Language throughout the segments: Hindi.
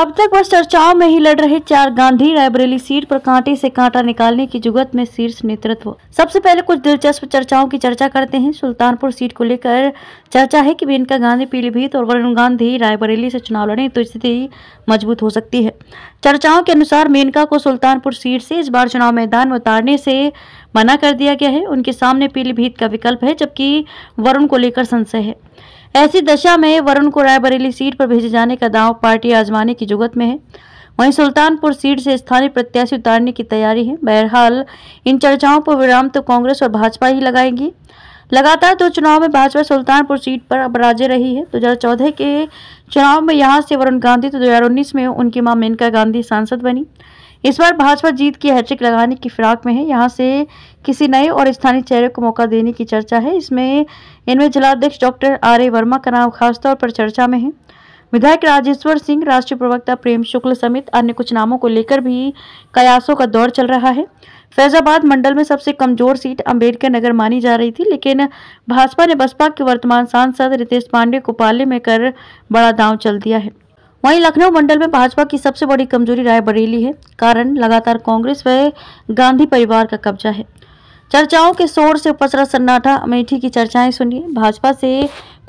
अब तक बस चर्चाओं में ही लड़ रहे चार गांधी रायबरेली सीट पर कांटे से कांटा निकालने की जुगत में शीर्ष नेतृत्व सबसे पहले कुछ दिलचस्प चर्चाओं की चर्चा करते हैं सुल्तानपुर सीट को लेकर चर्चा है कि मेनका गांधी पीलीभीत और वरुण गांधी रायबरेली से चुनाव लड़े तो स्थिति मजबूत हो सकती है चर्चाओं के अनुसार मेनका को सुल्तानपुर सीट से इस बार चुनाव मैदान में उतारने से मना कर दिया गया है उनके सामने पीलीभीत का विकल्प है जबकि वरुण को लेकर संशय है ऐसी दशा में वरुण को रायबरेली सीट पर भेजे जाने का दाव पार्टी आजमाने की जुगत में है वहीं सुल्तानपुर सीट से स्थानीय प्रत्याशी उतारने की तैयारी है बहरहाल इन चर्चाओं पर विराम तो कांग्रेस और भाजपा ही लगाएंगी लगातार दो चुनाव में भाजपा सुल्तानपुर सीट पर अब राजे रही है दो के चुनाव में यहाँ से वरुण गांधी तो दो में उनकी मां मेनका गांधी सांसद बनी इस बार भाजपा जीत की हैट्रिक लगाने की फिराक में है यहाँ से किसी नए और स्थानीय चेहरे को मौका देने की चर्चा है इसमें इनमें जिलाध्यक्ष डॉक्टर आर ए वर्मा का नाम खासतौर पर चर्चा में है विधायक राजेश्वर सिंह राष्ट्रीय प्रवक्ता प्रेम शुक्ल समेत अन्य कुछ नामों को लेकर भी कयासों का दौर चल रहा है फैजाबाद मंडल में सबसे कमजोर सीट अंबेडकर नगर मानी जा रही थी लेकिन भाजपा ने बसपा के वर्तमान सांसद रितेश पांडे को पाले में कर बड़ा दांव चल दिया है वहीं लखनऊ मंडल में भाजपा की सबसे बड़ी कमजोरी रायबरेली है कारण लगातार कांग्रेस व गांधी परिवार का कब्जा है चर्चाओं के शोर से पसरा सन्नाटा अमेठी की चर्चाएं सुनिए भाजपा से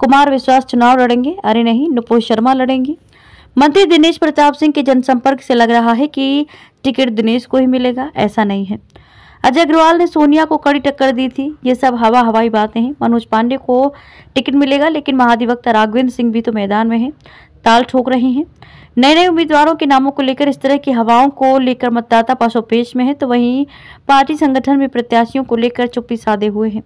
कुमार विश्वास चुनाव लड़ेंगे अरे नहीं नुपुर शर्मा लड़ेंगे मंत्री दिनेश प्रताप सिंह के जनसंपर्क से लग रहा है कि टिकट दिनेश को ही मिलेगा ऐसा नहीं है अजय अग्रवाल ने सोनिया को कड़ी टक्कर दी थी ये सब हवा हवाई बातें हैं मनोज पांडे को टिकट मिलेगा लेकिन महाधिवक्ता राघवेंद्र सिंह भी तो मैदान में हैं ताल ठोक रहे हैं नए नए उम्मीदवारों के नामों को लेकर इस तरह की हवाओं को लेकर मतदाता पासोपेश में है तो वहीं पार्टी संगठन में प्रत्याशियों को लेकर चुप्पी साधे हुए हैं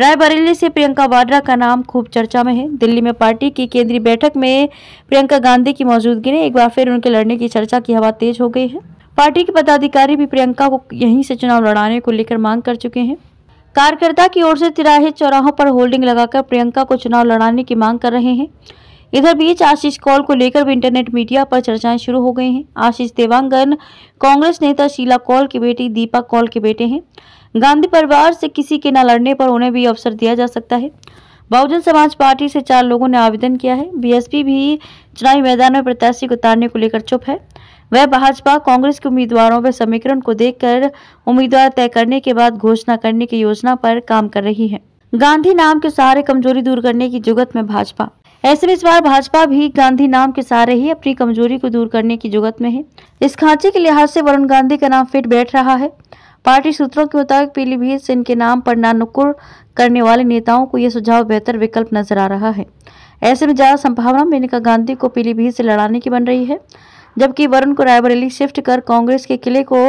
रायबरेली से प्रियंका वाड्रा का नाम खूब चर्चा में है दिल्ली में पार्टी की केंद्रीय बैठक में प्रियंका गांधी की मौजूदगी ने एक बार फिर उनके लड़ने की चर्चा की हवा तेज हो गई है पार्टी के पदाधिकारी भी प्रियंका को यहीं से चुनाव लड़ाने को लेकर मांग कर चुके हैं कार्यकर्ता की ओर से तिराहे चौराहों पर होल्डिंग लगाकर प्रियंका को चुनाव लड़ाने की मांग कर रहे हैं इधर बीच आशीष कौल को लेकर भी इंटरनेट मीडिया पर चर्चाएं शुरू हो गई हैं आशीष देवांगन कांग्रेस नेता शीला कौल की बेटी दीपा कौल के बेटे हैं गांधी परिवार से किसी के न लड़ने पर उन्हें भी अवसर दिया जा सकता है बहुजन समाज पार्टी से चार लोगों ने आवेदन किया है बीएसपी भी चुनावी मैदान में प्रत्याशी को उतारने को लेकर चुप है वह भाजपा कांग्रेस के उम्मीदवारों व समीकरण को देखकर उम्मीदवार तय करने के बाद घोषणा करने की योजना पर काम कर रही है गांधी नाम के सहारे कमजोरी दूर करने की जुगत में भाजपा ऐसे में इस बार भाजपा भी गांधी नाम के सहारे ही अपनी कमजोरी को दूर करने की जुगत में है इस खांचे के लिहाज से वरुण गांधी का नाम फिट बैठ रहा है पार्टी सूत्रों के मुताबिक पीलीभीत से इनके नाम पर नानुकुर करने वाले नेताओं को यह सुझाव बेहतर विकल्प नजर आ रहा है ऐसे में ज्यादा संभावना मेनका गांधी को पीलीभीत से लड़ाने की बन रही है जबकि वरुण को रायबरेली शिफ्ट कर कांग्रेस के किले को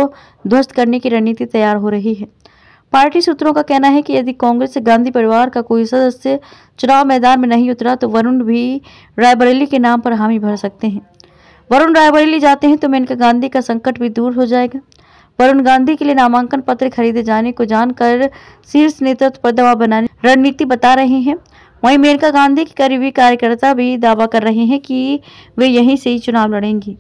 ध्वस्त करने की रणनीति तैयार हो रही है पार्टी सूत्रों का कहना है कि यदि कांग्रेस से गांधी परिवार का कोई सदस्य चुनाव मैदान में नहीं उतरा तो वरुण भी रायबरेली के नाम पर हामी भर सकते हैं वरुण रायबरेली जाते हैं तो मेनका गांधी का संकट भी दूर हो जाएगा वरुण गांधी के लिए नामांकन पत्र खरीदे जाने को जानकर शीर्ष नेतृत्व पर दबाव बनाने रणनीति बता रहे हैं वहीं मेनका गांधी के करीबी कार्यकर्ता भी दावा कर रहे हैं कि वे यहीं से ही चुनाव लड़ेंगी